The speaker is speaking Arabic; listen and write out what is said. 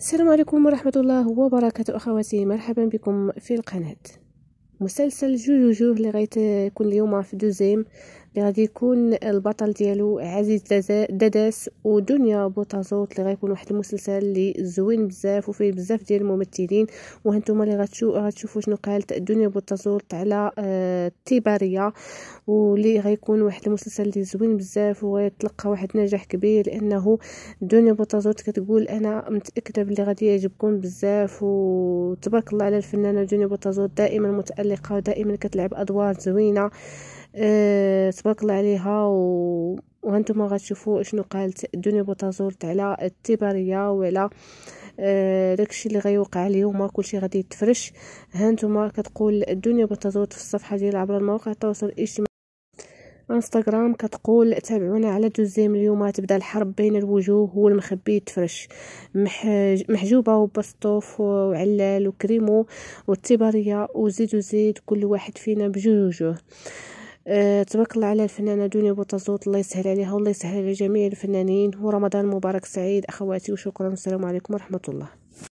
السلام عليكم ورحمة الله وبركاته أخواتي مرحبا بكم في القناة مسلسل جوجو جو اللي يكون اليوم في دوزيم اللي غادي يكون البطل ديالو عزيز دداس ودنيا بوتازوت اللي غيكون واحد المسلسل اللي زوين بزاف وفيه بزاف ديال الممثلين وهانتوما اللي غتشو غتشوفوا شنو قالت دنيا بوتازوت على التباريه آه، واللي غيكون واحد المسلسل اللي زوين بزاف وغيتلقى واحد نجاح كبير لانه دنيا بوتازوت كتقول انا متاكده بلي غادي يعجبكم بزاف وتبارك الله على الفنانه دنيا بوتازوت دائما متالقه متألقة دائما كتلعب أدوار زوينة أه تبارك الله عليها و... وهانتوما غتشوفوا شنو قالت دوني بوتازورت على التبارية وعلى أه داكشي اللي غيوقع اليوم كلشي غادي يتفرش هانتوما كتقول دوني بوتازورت في الصفحة ديالها عبر المواقع التواصل الاجتماعي انستغرام كتقول تابعونا على دوزيام اليوم تبدا الحرب بين الوجوه والمخبي تفرش محجوبه وبسطوف وعلال وكريمو والتباريه وزيد وزيد كل واحد فينا بجوجه أه تبارك الله على الفنانه دنيا بوطازوت الله يسهل عليها والله يسهل على جميع الفنانين ورمضان مبارك سعيد اخواتي وشكرا والسلام عليكم ورحمه الله